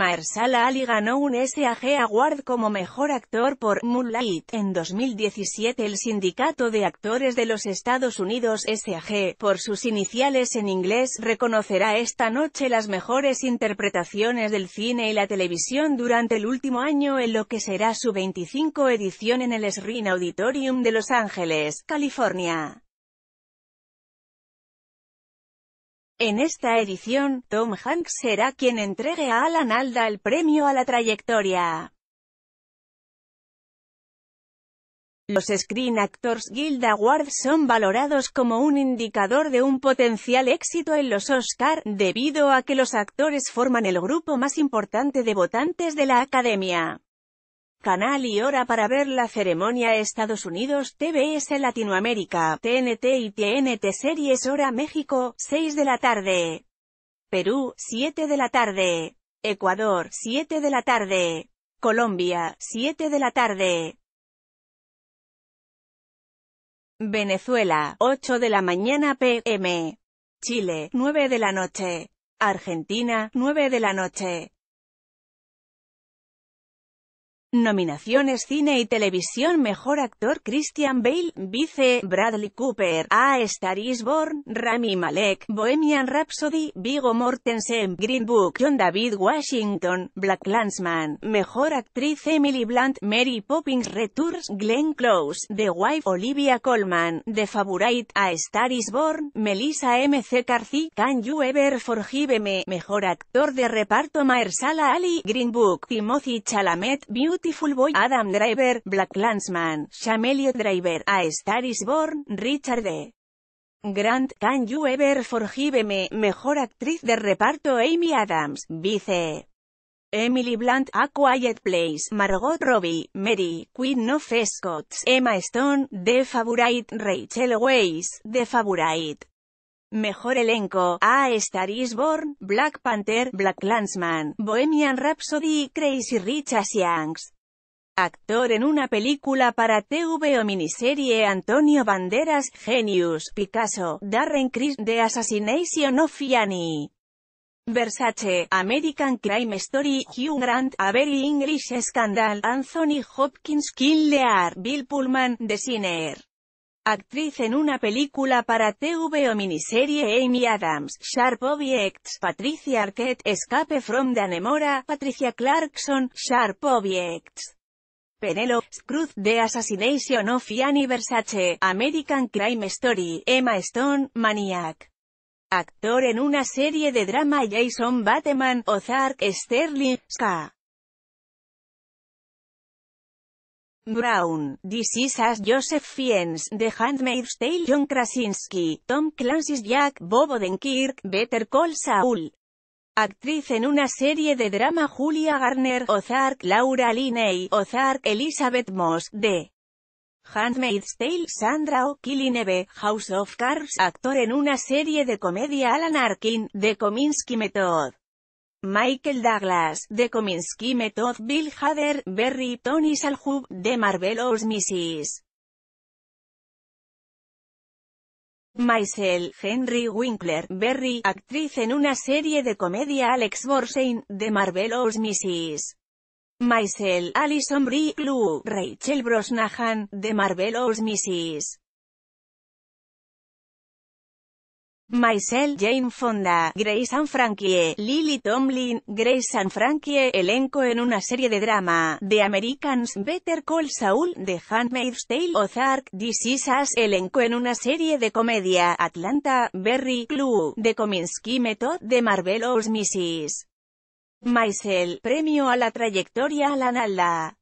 Mahershala Ali ganó un SAG Award como Mejor Actor por Moonlight. En 2017 el Sindicato de Actores de los Estados Unidos SAG, por sus iniciales en inglés, reconocerá esta noche las mejores interpretaciones del cine y la televisión durante el último año en lo que será su 25 edición en el SRIN Auditorium de Los Ángeles, California. En esta edición, Tom Hanks será quien entregue a Alan Alda el premio a la trayectoria. Los Screen Actors Guild Awards son valorados como un indicador de un potencial éxito en los Oscar, debido a que los actores forman el grupo más importante de votantes de la Academia. Canal y hora para ver la ceremonia Estados Unidos, TBS Latinoamérica, TNT y TNT Series Hora México, 6 de la tarde. Perú, 7 de la tarde. Ecuador, 7 de la tarde. Colombia, 7 de la tarde. Venezuela, 8 de la mañana PM. Chile, 9 de la noche. Argentina, 9 de la noche. Nominaciones Cine y Televisión Mejor Actor Christian Bale, Vice, Bradley Cooper, A Star is Born, Rami Malek, Bohemian Rhapsody, Vigo Mortensen, Green Book, John David Washington, Black Landsman, Mejor Actriz Emily Blunt, Mary Poppins Returns, Glenn Close, The Wife, Olivia Colman, The Favorite, A Star is Born, Melissa C. Carthy, Can You Ever Forgive Me, Mejor Actor de Reparto Maersala Ali, Green Book, Timothy Chalamet, Beauty Beautiful Boy, Adam Driver, Black Landsman, Driver, A Star is Born, Richard D. Grant, Can You Ever Forgive Me, Mejor Actriz de Reparto Amy Adams, Vice. Emily Blunt, A Quiet Place, Margot Robbie, Mary, Queen of Scots, Emma Stone, The Favorite, Rachel Weisz, The Favorite. Mejor elenco, A Star is Born, Black Panther, Black Landsman, Bohemian Rhapsody, Crazy Rich Asians. Actor en una película para TV o miniserie Antonio Banderas, Genius, Picasso, Darren Criss, The Assassination of Yanni. Versace, American Crime Story, Hugh Grant, A Very English Scandal, Anthony Hopkins, Kill Lear, Bill Pullman, The Sinner. Actriz en una película para TV o miniserie Amy Adams, Sharp Objects, Patricia Arquette, Escape from the Anemora, Patricia Clarkson, Sharp Objects. Penelope Cruz, The Assassination of Gianni Versace, American Crime Story, Emma Stone, Maniac. Actor en una serie de drama Jason Bateman, Ozark, Sterling, Ska. Brown, This Joseph Fiennes, The Handmaid's Tale, John Krasinski, Tom Clancy's Jack, Bobo Denkirk, Better Call Saul. Actriz en una serie de drama Julia Garner, Ozark, Laura Linney, Ozark, Elizabeth Moss, The Handmaid's Tale, Sandra O'Killineve, House of Cards, actor en una serie de comedia Alan Arkin, The Cominsky Method. Michael Douglas, de Cominsky Method, Bill Hader, Berry, Tony Salhub, de Marvelous Mrs. Maisel, Henry Winkler, Berry, actriz en una serie de comedia Alex Borstein, de Marvelous Mrs. Maisel, Alison Brie, Lou, Rachel Brosnahan, de Marvelous Mrs. Maisel Jane Fonda, Grace and Frankie, Lily Tomlin, Grace and Frankie, elenco en una serie de drama, The Americans, Better Call Saul, The Handmaid's Tale, Ozark, This elenco en una serie de comedia, Atlanta, Berry, Clue, The Cominsky Method, The Marvelous Mrs. Maisel, premio a la trayectoria la Alda.